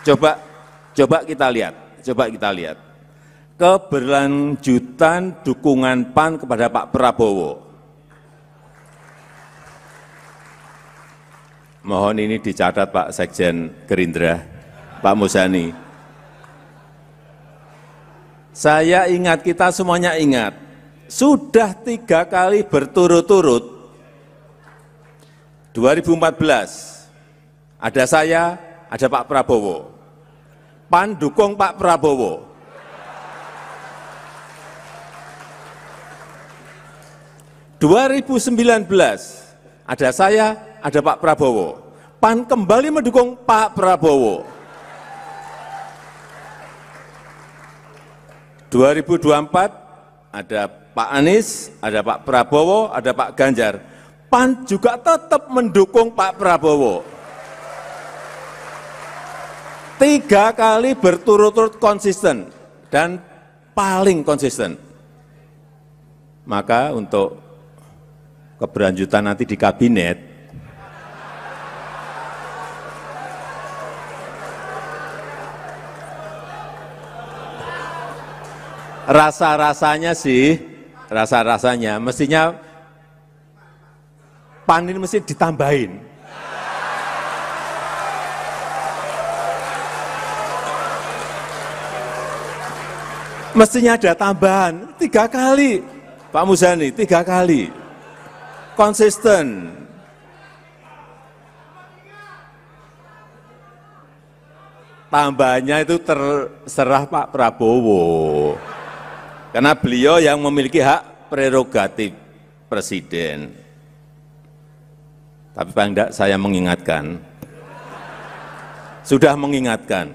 Coba coba kita lihat, coba kita lihat. Keberlanjutan dukungan PAN kepada Pak Prabowo. Mohon ini dicatat Pak Sekjen Gerindra, Pak Musani. Saya ingat, kita semuanya ingat, sudah tiga kali berturut-turut 2014 ada saya ada Pak Prabowo. PAN dukung Pak Prabowo. ...2019 ada saya, ada Pak Prabowo. PAN kembali mendukung Pak Prabowo. 2024 ada Pak Anies, ada Pak Prabowo, ada Pak Ganjar. PAN juga tetap mendukung Pak Prabowo tiga kali berturut-turut konsisten dan paling konsisten. Maka untuk keberlanjutan nanti di kabinet, rasa-rasanya sih, rasa-rasanya mestinya pan ini mesti ditambahin Mestinya ada tambahan, tiga kali. Pak Muzani, tiga kali. Konsisten. tambahnya itu terserah Pak Prabowo. Karena beliau yang memiliki hak prerogatif presiden. Tapi Pak tidak saya mengingatkan, sudah mengingatkan,